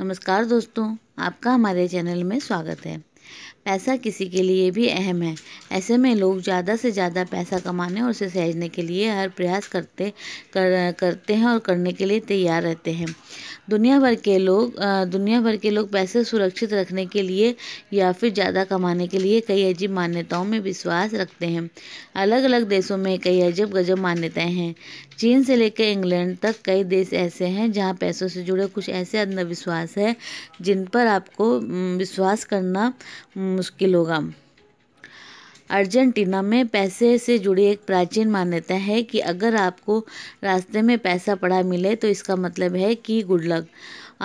नमस्कार दोस्तों आपका हमारे चैनल में स्वागत है पैसा किसी के लिए भी अहम है ऐसे में लोग ज़्यादा से ज़्यादा पैसा कमाने और उसे सहजने के लिए हर प्रयास करते कर, करते हैं और करने के लिए तैयार रहते हैं दुनिया भर के लोग दुनिया भर के लोग पैसे सुरक्षित रखने के लिए या फिर ज़्यादा कमाने के लिए कई अजीब मान्यताओं में विश्वास रखते हैं अलग अलग देशों में कई अजब गजब मान्यताएं हैं चीन से लेकर इंग्लैंड तक कई देश ऐसे हैं जहाँ पैसों से जुड़े कुछ ऐसे अंधविश्वास हैं जिन पर आपको विश्वास करना मुश्किल होगा अर्जेंटीना में पैसे से जुड़ी एक प्राचीन मान्यता है कि अगर आपको रास्ते में पैसा पड़ा मिले तो इसका मतलब है कि गुड लक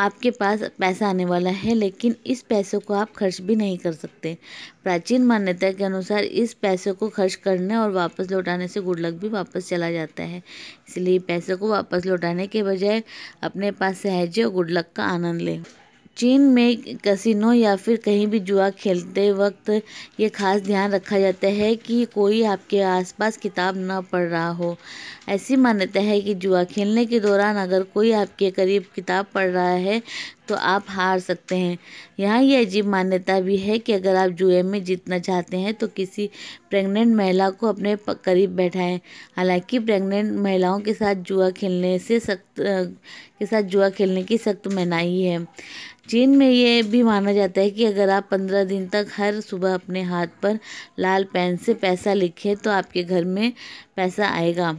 आपके पास पैसा आने वाला है लेकिन इस पैसे को आप खर्च भी नहीं कर सकते प्राचीन मान्यता के अनुसार इस पैसे को खर्च करने और वापस लौटाने से गुड लक भी वापस चला जाता है इसलिए पैसे को वापस लौटाने के बजाय अपने पास सहजे और गुड लक का आनंद लें चीन में कसिनो या फिर कहीं भी जुआ खेलते वक्त ये खास ध्यान रखा जाता है कि कोई आपके आसपास किताब ना पढ़ रहा हो ऐसी मान्यता है कि जुआ खेलने के दौरान अगर कोई आपके करीब किताब पढ़ रहा है तो आप हार सकते हैं यहाँ ये अजीब मान्यता भी है कि अगर आप जुए में जीतना चाहते हैं तो किसी प्रेग्नेंट महिला को अपने करीब बैठाएं हालांकि प्रेग्नेंट महिलाओं के साथ जुआ खेलने से सख्त के साथ जुआ खेलने की सख्त मनाही है चीन में ये भी माना जाता है कि अगर आप पंद्रह दिन तक हर सुबह अपने हाथ पर लाल पेन से पैसा लिखें तो आपके घर में पैसा आएगा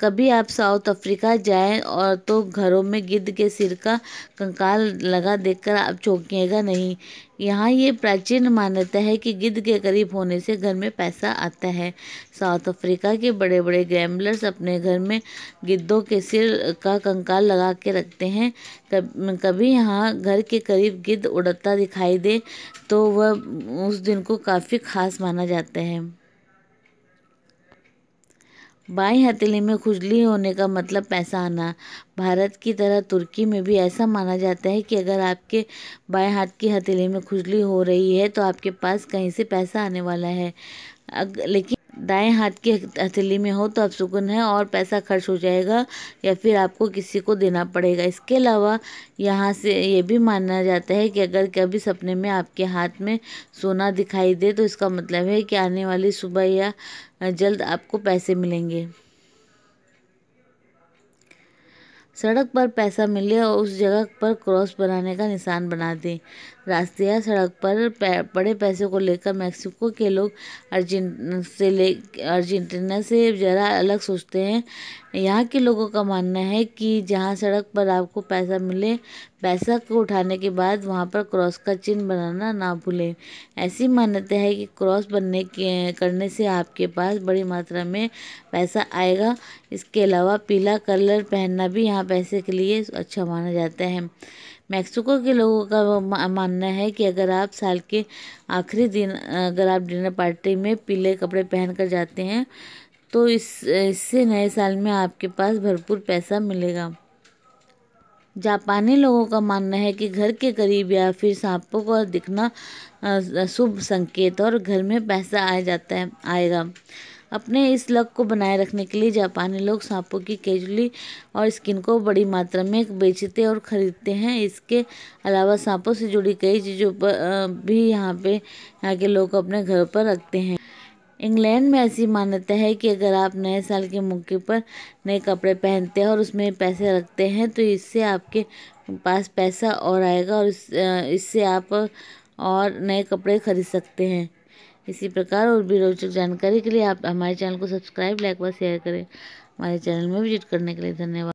कभी आप साउथ अफ्रीका जाएं और तो घरों में गिद्ध के सिर का कंकाल लगा देखकर आप चौंकिएगा नहीं यहाँ ये प्राचीन मान्यता है कि गिद्ध के करीब होने से घर में पैसा आता है साउथ अफ्रीका के बड़े बड़े गैम्बलर्स अपने घर में गिद्धों के सिर का कंकाल लगा के रखते हैं कभी यहाँ घर के करीब गिद्ध उड़ता दिखाई दे तो वह उस दिन को काफ़ी खास माना जाता है बाई हथेली में खुजली होने का मतलब पैसा आना भारत की तरह तुर्की में भी ऐसा माना जाता है कि अगर आपके बाएं हाथ की हथेली में खुजली हो रही है तो आपके पास कहीं से पैसा आने वाला है अग, लेकिन दाएं हाथ की हथेली में हो तो आप सुकून है और पैसा खर्च हो जाएगा या फिर आपको किसी को देना पड़ेगा इसके अलावा यहाँ से ये भी माना जाता है कि अगर कभी सपने में आपके हाथ में सोना दिखाई दे तो इसका मतलब है कि आने वाली सुबह या जल्द आपको पैसे मिलेंगे सड़क पर पैसा मिले और उस जगह पर क्रॉस बनाने का निशान बना दें रास्ते या सड़क पर बड़े पैसे को लेकर मैक्सिको के लोग अर्जेंट से ले अर्जेंटीना से ज़रा अलग सोचते हैं यहाँ के लोगों का मानना है कि जहाँ सड़क पर आपको पैसा मिले पैसा को उठाने के बाद वहाँ पर क्रॉस का चिन्ह बनाना ना भूलें ऐसी मान्यता है कि क्रॉस बनने के करने से आपके पास बड़ी मात्रा में पैसा आएगा इसके अलावा पीला कलर पहनना भी यहाँ पैसे के लिए अच्छा माना जाता है मैक्सिको के लोगों का मानना है कि अगर आप साल के आखिरी दिन अगर आप डिनर पार्टी में पीले कपड़े पहन कर जाते हैं तो इस इससे नए साल में आपके पास भरपूर पैसा मिलेगा जापानी लोगों का मानना है कि घर के करीब या फिर सांपों को दिखना शुभ संकेत और घर में पैसा आ जाता है आएगा अपने इस लक को बनाए रखने के लिए जापानी लोग सांपों की कैजुअली और स्किन को बड़ी मात्रा में बेचते और ख़रीदते हैं इसके अलावा सांपों से जुड़ी कई चीज़ों पर भी यहाँ पे यहाँ के लोग अपने घर पर रखते हैं इंग्लैंड में ऐसी मान्यता है कि अगर आप नए साल के मौके पर नए कपड़े पहनते हैं और उसमें पैसे रखते हैं तो इससे आपके पास पैसा और आएगा और इससे आप और नए कपड़े खरीद सकते हैं इसी प्रकार और भी रोचक जानकारी के लिए आप हमारे चैनल को सब्सक्राइब लाइक व शेयर करें हमारे चैनल में विजिट करने के लिए धन्यवाद